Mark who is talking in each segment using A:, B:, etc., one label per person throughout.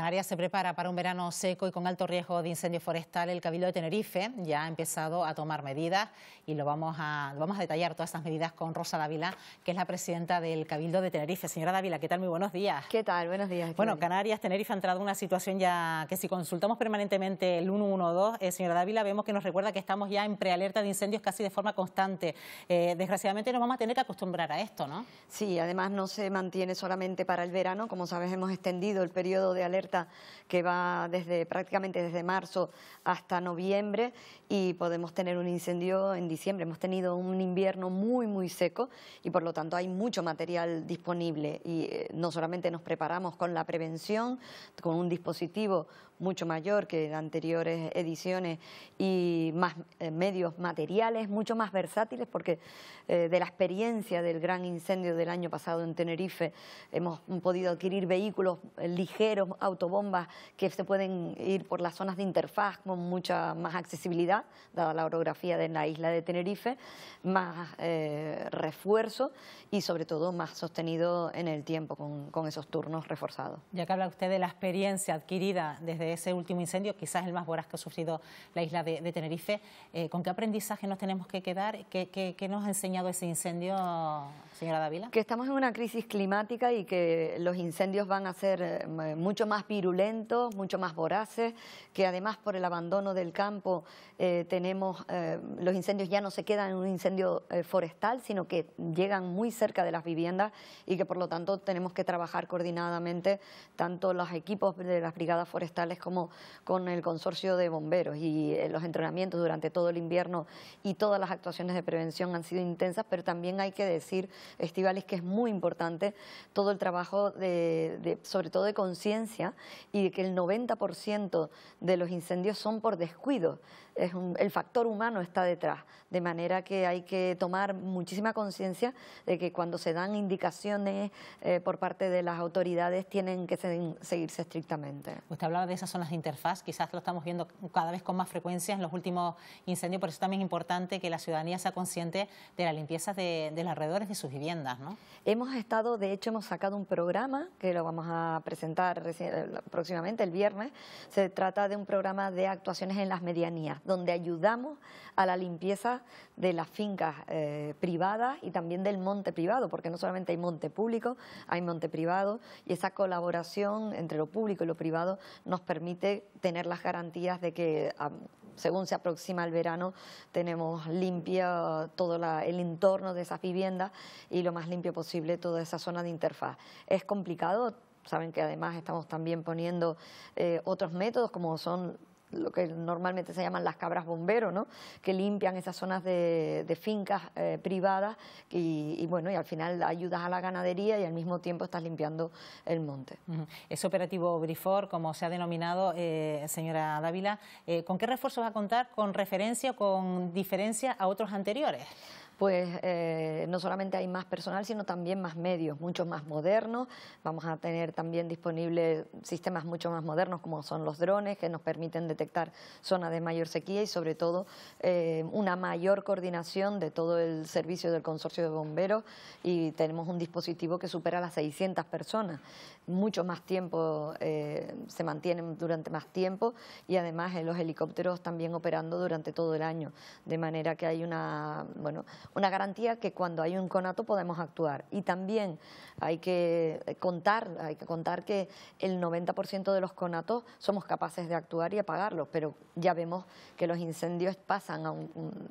A: Canarias se prepara para un verano seco y con alto riesgo de incendio forestal. El Cabildo de Tenerife ya ha empezado a tomar medidas y lo vamos a, vamos a detallar todas estas medidas con Rosa Dávila, que es la presidenta del Cabildo de Tenerife. Señora Dávila, ¿qué tal? Muy buenos días. ¿Qué tal? Buenos días. Bueno, Canarias, Tenerife ha entrado en una situación ya que si consultamos permanentemente el 112, eh, señora Dávila, vemos que nos recuerda que estamos ya en prealerta de incendios casi de forma constante. Eh, desgraciadamente nos vamos a tener que acostumbrar a esto, ¿no?
B: Sí, además no se mantiene solamente para el verano, como sabes hemos extendido el periodo de alerta que va desde prácticamente desde marzo hasta noviembre y podemos tener un incendio en diciembre. Hemos tenido un invierno muy, muy seco y por lo tanto hay mucho material disponible y eh, no solamente nos preparamos con la prevención, con un dispositivo mucho mayor que en anteriores ediciones y más eh, medios materiales, mucho más versátiles, porque eh, de la experiencia del gran incendio del año pasado en Tenerife hemos podido adquirir vehículos eh, ligeros, autobombas, que se pueden ir por las zonas de interfaz con mucha más accesibilidad, dada la orografía de la isla de Tenerife, más refuerzo y sobre todo más sostenido en el tiempo con, con esos turnos reforzados.
A: Ya que habla usted de la experiencia adquirida desde ese último incendio, quizás el más voraz que ha sufrido la isla de, Tenerife. Eh, ¿Con qué aprendizaje nos tenemos que quedar? qué nos ha enseñado ese incendio?
B: Que estamos en una crisis climática y que los incendios van a ser eh, mucho más virulentos, mucho más voraces, que además por el abandono del campo eh, tenemos, eh, los incendios ya no se quedan en un incendio forestal, sino que llegan muy cerca de las viviendas y que por lo tanto tenemos que trabajar coordinadamente tanto los equipos de las brigadas forestales como con el consorcio de bomberos y los entrenamientos durante todo el invierno y todas las actuaciones de prevención han sido intensas, pero también hay que decir Estivales que es muy importante, todo el trabajo de, sobre todo de conciencia y de que el 90% de los incendios son por descuido el factor humano está detrás, de manera que hay que tomar muchísima conciencia de que cuando se dan indicaciones eh, por parte de las autoridades tienen que seguirse
A: estrictamente. Usted hablaba de esas zonas de interfaz, quizás lo estamos viendo cada vez con más frecuencia en los últimos incendios, por eso también es importante que la ciudadanía sea consciente de las limpiezas de, los alrededores de sus viviendas. ¿no?
B: Hemos estado, de hecho, hemos sacado un programa que lo vamos a presentar eh, próximamente, el viernes, se trata de un programa de actuaciones en las medianías, donde ayudamos a la limpieza de las fincas eh, privadas y también del monte privado, porque no solamente hay monte público, hay monte privado y esa colaboración entre lo público y lo privado nos permite tener las garantías de que ah, según se aproxima el verano tenemos limpio todo el entorno de esas viviendas y lo más limpio posible toda esa zona de interfaz. Es complicado, saben que además estamos también poniendo eh, otros métodos como son lo que normalmente se llaman las cabras bomberos, ¿no? que limpian esas zonas de, fincas eh, privadas y, bueno, y al final ayudas a la ganadería y al mismo tiempo estás limpiando el monte.
A: Ese operativo Brifor, como se ha denominado, eh, señora Dávila, eh, ¿con qué refuerzo va a contar con referencia o con diferencia a otros anteriores?
B: pues eh, no solamente hay más personal, sino también más medios, mucho más modernos. Vamos a tener también disponibles sistemas mucho más modernos como son los drones, que nos permiten detectar zonas de mayor sequía y sobre todo eh, una mayor coordinación de todo el servicio del consorcio de bomberos y tenemos un dispositivo que supera las 600 personas mucho más tiempo, eh, se mantienen durante más tiempo y además en los helicópteros también operando durante todo el año, de manera que hay una, bueno, una garantía que cuando hay un conato podemos actuar. Y también hay que contar, hay que contar que el 90% de los conatos somos capaces de actuar y apagarlos, pero ya vemos que los incendios pasan a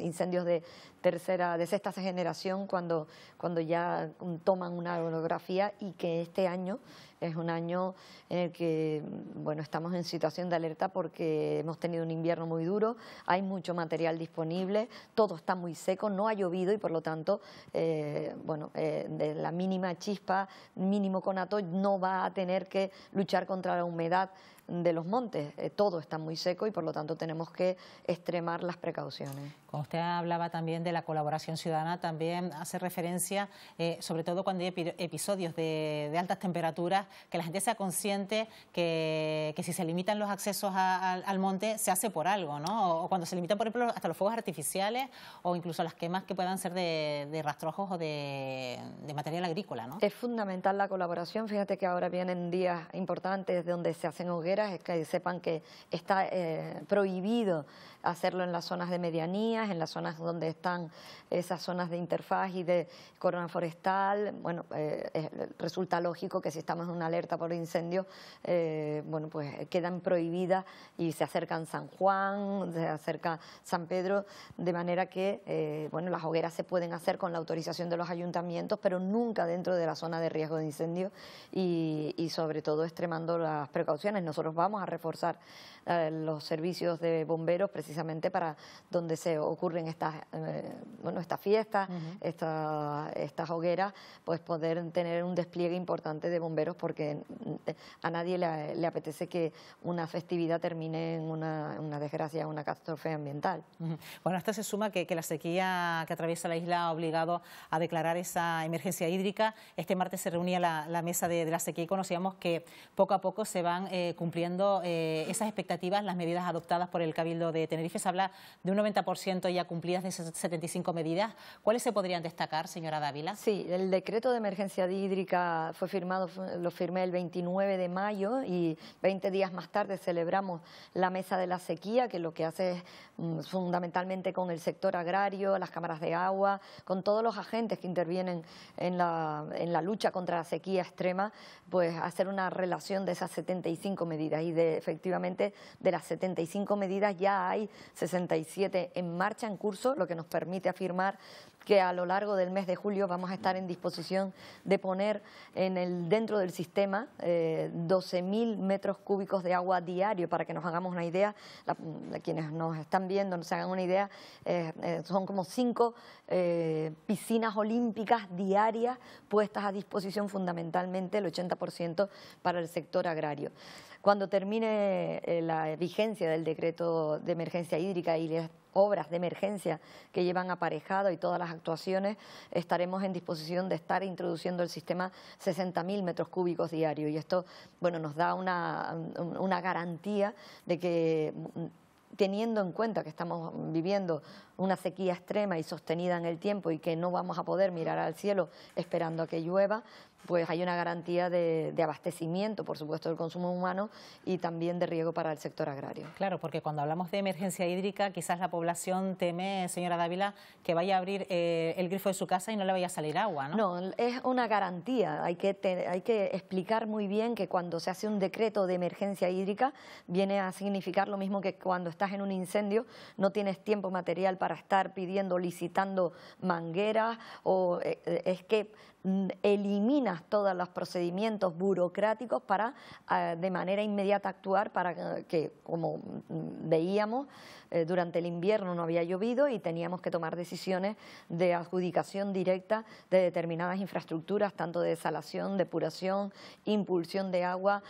B: incendios de tercera, de sexta generación cuando, cuando ya toman una orografía y que este año es un año en el que bueno, estamos en situación de alerta porque hemos tenido un invierno muy duro, hay mucho material disponible, todo está muy seco, no ha llovido y por lo tanto eh, bueno, eh, de la mínima chispa, mínimo conato, no va a tener que luchar contra la humedad de los montes. Eh, todo está muy seco y por lo tanto tenemos que extremar las
A: precauciones. Cuando usted hablaba también de la colaboración ciudadana, también hace referencia, eh, sobre todo cuando hay episodios de, altas temperaturas, que la gente sea consciente que, que si se limitan los accesos al monte, se hace por algo, ¿no? O, cuando se limitan, por ejemplo, hasta los fuegos artificiales o incluso las quemas que puedan ser de, rastrojos o de, de material agrícola, ¿no? Es
B: fundamental la colaboración. Fíjate que ahora vienen días importantes donde se hacen hogueras es que sepan que está eh, prohibido hacerlo en las zonas de medianías, en las zonas donde están esas zonas de interfaz y de corona forestal. Bueno, eh, resulta lógico que si estamos en una alerta por incendio, eh, bueno, pues quedan prohibidas y se acercan San Juan, se acerca San Pedro, de manera que, bueno, las hogueras se pueden hacer con la autorización de los ayuntamientos, pero nunca dentro de la zona de riesgo de incendio y, sobre todo extremando las precauciones nosotros vamos a reforzar eh, los servicios de bomberos precisamente para donde se ocurren estas, eh, estas fiestas, estas hogueras, pues poder tener un despliegue importante de bomberos porque mm, a nadie le, apetece que una festividad termine en una, desgracia, una catástrofe ambiental.
A: Bueno, esto se suma que, la sequía que atraviesa la isla ha obligado a declarar esa emergencia hídrica. Este martes se reunía la, mesa de, la sequía y conocíamos que poco a poco se van cumpliendo eh, cumpliendo eh, esas expectativas, las medidas adoptadas por el Cabildo de Tenerife. Se habla de un 90% ya cumplidas de esas 75 medidas. ¿Cuáles se podrían destacar, señora Dávila? Sí, el
B: decreto de emergencia hídrica fue firmado, lo firmé el 29 de mayo y 20 días más tarde celebramos la mesa de la sequía, que lo que hace es mm, fundamentalmente con el sector agrario, las cámaras de agua, con todos los agentes que intervienen en la, en la lucha contra la sequía extrema, pues hacer una relación de esas 75 medidas y de, efectivamente de las 75 medidas ya hay 67 en marcha, en curso, lo que nos permite afirmar que a lo largo del mes de julio vamos a estar en disposición de poner en el, dentro del sistema 12.000 eh, metros cúbicos de agua diario, para que nos hagamos una idea, quienes nos están viendo, nos hagan una idea, eh, eh, son como cinco piscinas olímpicas diarias puestas a disposición fundamentalmente el 80% para el sector agrario. Cuando termine eh, la vigencia del decreto de emergencia hídrica y las obras de emergencia que llevan aparejado y todas las actuaciones, estaremos en disposición de estar introduciendo el sistema 60.000 metros cúbicos diarios. Y esto bueno, nos da una, una garantía de que mm, teniendo en cuenta que estamos viviendo una sequía extrema y sostenida en el tiempo y que no vamos a poder mirar al cielo esperando a que llueva, pues hay una garantía de, abastecimiento, por supuesto, del consumo humano y también de riego para el sector agrario.
A: Claro, porque cuando hablamos de emergencia hídrica, quizás la población teme, señora Dávila, que vaya a abrir eh, el grifo de su casa y no le vaya a salir agua, ¿no? No,
B: es una garantía. Hay que, hay que explicar muy bien que cuando se hace un decreto de emergencia hídrica, viene a significar lo mismo que cuando estás en un incendio, no tienes tiempo material para para estar pidiendo, licitando mangueras o eh, eh, es que mm, eliminas todos los procedimientos burocráticos para ah, de manera inmediata actuar para que, como mm, veíamos, eh, durante el invierno no había llovido y teníamos que tomar decisiones de adjudicación directa de determinadas infraestructuras, tanto de desalación, depuración, impulsión de agua,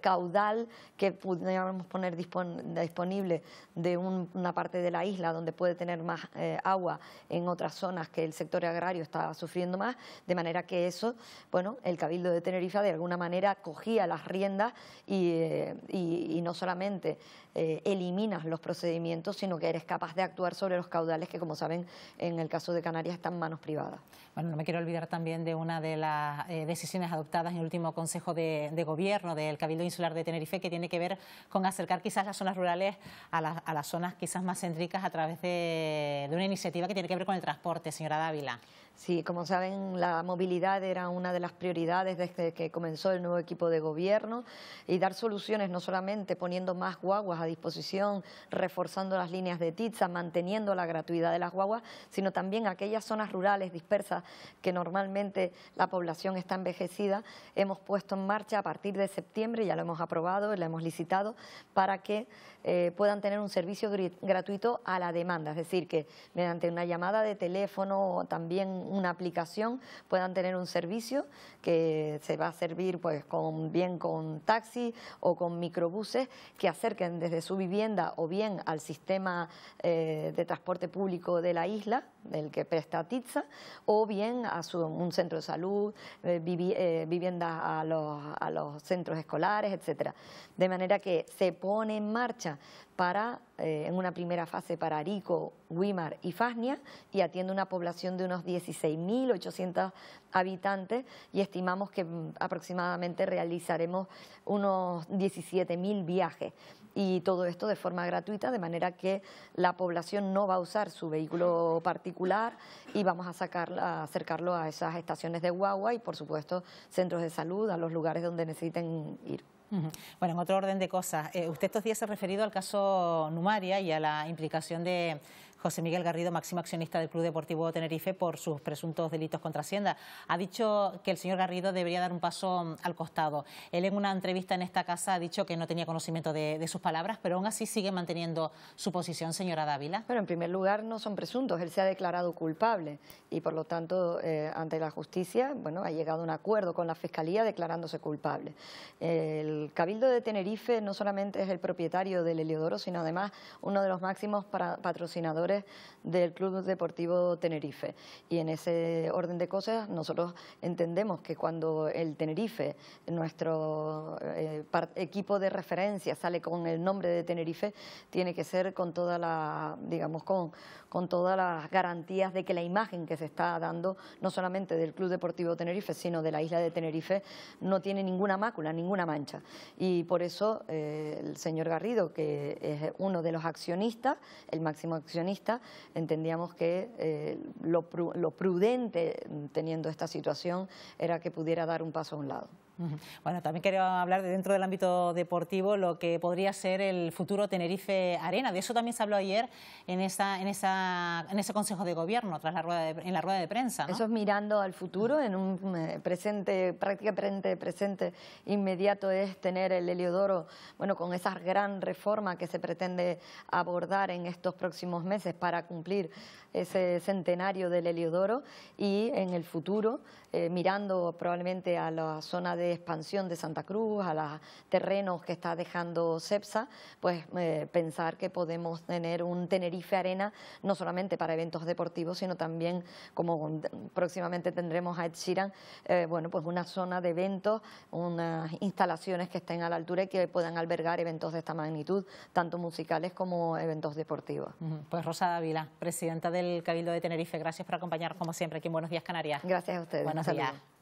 B: caudal que pudiéramos poner disponible de una parte de la isla donde puede tener más eh, agua en otras zonas que el sector agrario está sufriendo más, de manera que eso, bueno, el Cabildo de Tenerife de alguna manera cogía las riendas y, eh, no solamente eh, eliminas los procedimientos, sino que eres capaz de
A: actuar sobre los caudales que, como saben, en el caso de Canarias están manos privadas. Bueno, no me quiero olvidar también de una de las decisiones adoptadas en el último Consejo de, Gobierno del Cabildo Insular de Tenerife, que tiene que ver con acercar quizás las zonas rurales a las, a las zonas quizás más céntricas a través de de, una iniciativa que tiene que ver con el transporte, señora Dávila. Sí, como saben, la
B: movilidad era una de las prioridades desde que comenzó el nuevo equipo de gobierno y dar soluciones no solamente poniendo más guaguas a disposición, reforzando las líneas de TITSA, manteniendo la gratuidad de las guaguas, sino también aquellas zonas rurales dispersas que normalmente la población está envejecida, hemos puesto en marcha a partir de septiembre, ya lo hemos aprobado, lo hemos licitado, para que eh, puedan tener un servicio gratuito a la demanda, es decir, que mediante una llamada de teléfono o también una aplicación, puedan tener un servicio que se va a servir pues con bien con taxi o con microbuses que acerquen desde su vivienda o bien al sistema eh, de transporte público de la isla, del que presta TITSA, o bien a su, un centro de salud, eh, eh, viviendas a los, a los centros escolares, etcétera. De manera que se pone en marcha para, en una primera fase para Arico Wimar y Fasnia y atiende una población de unos 16.800 habitantes y estimamos que mm, aproximadamente realizaremos unos 17.000 viajes y todo esto de forma gratuita, de manera que la población no va a usar su vehículo particular y vamos a, acercarlo a esas estaciones de guagua y, por supuesto, centros de salud, a los lugares donde necesiten ir.
A: Bueno, en otro orden de cosas, eh, usted estos días se ha referido al caso Numaria y a la implicación de José Miguel Garrido, máximo accionista del Club Deportivo Tenerife, por sus presuntos delitos contra Hacienda. Ha dicho que el señor Garrido debería dar un paso al costado. Él en una entrevista en esta casa ha dicho que no tenía conocimiento de, sus palabras, pero aún así sigue manteniendo su posición, señora Dávila. Pero en primer lugar no son
B: presuntos, él se ha declarado culpable y por lo tanto eh, ante la justicia bueno, ha llegado a un acuerdo con la Fiscalía declarándose culpable. El Cabildo de Tenerife no solamente es el propietario del Heliodoro, sino además uno de los máximos patrocinadores del Club Deportivo Tenerife. Y en ese orden de cosas, nosotros entendemos que cuando el Tenerife, nuestro eh, equipo de referencia, sale con el nombre de Tenerife, tiene que ser con toda la, digamos, con, todas las garantías de que la imagen que se está dando, no solamente del Club Deportivo Tenerife, sino de la isla de Tenerife, no tiene ninguna mácula, ninguna mancha. Y por eso eh, el señor Garrido, que es uno de los accionistas, el máximo accionista, entendíamos que eh, lo prudente mm, teniendo esta
A: situación era que pudiera dar un paso a un lado. Bueno, también quería hablar de dentro del ámbito deportivo lo que podría ser el futuro Tenerife Arena. De eso también se habló ayer en, esa, en, esa, en ese Consejo de Gobierno, tras la rueda en la rueda de prensa. Eso es mirando al futuro,
B: en un mm, eh, presente, prácticamente presente inmediato es tener el Heliodoro, bueno, con esas gran reforma que se pretende abordar en estos próximos meses para cumplir ese centenario del Heliodoro y en el futuro, eh, mirando probablemente a la zona de expansión de Santa Cruz, a los terrenos que está dejando CEPSA, pues eh, pensar que podemos tener un Tenerife Arena no solamente para eventos deportivos, sino también como próximamente tendremos a Ed eh, bueno, pues una zona de eventos, unas instalaciones que estén a la altura y que puedan albergar eventos de esta magnitud, tanto musicales como eventos deportivos. Pues Rosa
A: Dávila, presidenta de el Cabildo de Tenerife. Gracias por acompañarnos como siempre aquí en Buenos Días Canarias.
B: Gracias a ustedes. Buenos días.